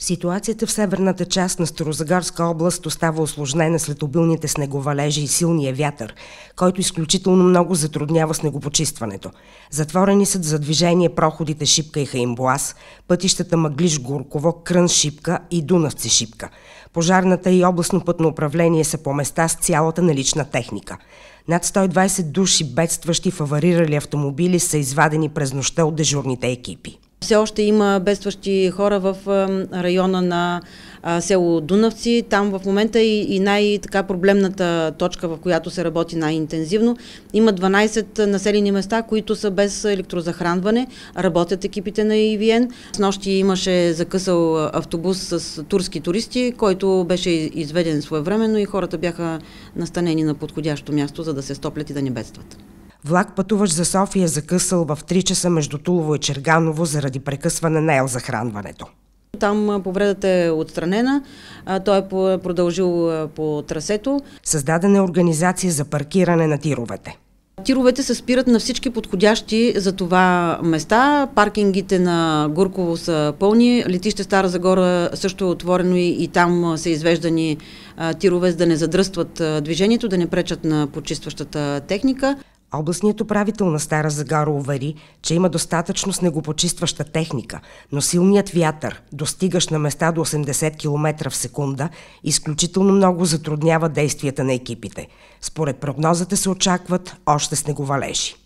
Ситуацията в северната част на Старозагорска област остава осложнена след обилните снеговалежи и силния вятър, който изключително много затруднява снегопочистването. Затворени са за движение проходите Шипка и Хаимбуас, пътищата Мъглиш-Горково, Крън-Шипка и Дунавци-Шипка. Пожарната и областно пътно управление са по места с цялата налична техника. Над 120 души бедстващи фаварирали автомобили са извадени през нощта от дежурните екипи. Все още има бедстващи хора в района на село Дунавци. Там в момента и, и най-така проблемната точка, в която се работи най-интензивно. Има 12 населени места, които са без електрозахранване. Работят екипите на ИВН. С нощи имаше закъсал автобус с турски туристи, който беше изведен своевременно и хората бяха настанени на подходящо място, за да се стоплят и да не бедстват. Влак пътуваш за София закъсал в 3 часа между Тулово и Черганово заради прекъсване на ел захранването. Там повредата е отстранена, а той е, е продължил по трасето. Създадена е организация за паркиране на тировете. Тировете се спират на всички подходящи за това места. Паркингите на Гурково са пълни. Летище Стара Загора също е отворено и, и там са извеждани тирове, за да не задръстват движението, да не пречат на почистващата техника областният управител на Стара Загара увери, че има достатъчно снегопочистваща техника, но силният вятър, достигащ на места до 80 км в секунда, изключително много затруднява действията на екипите. Според прогнозата се очакват още снеговалежи.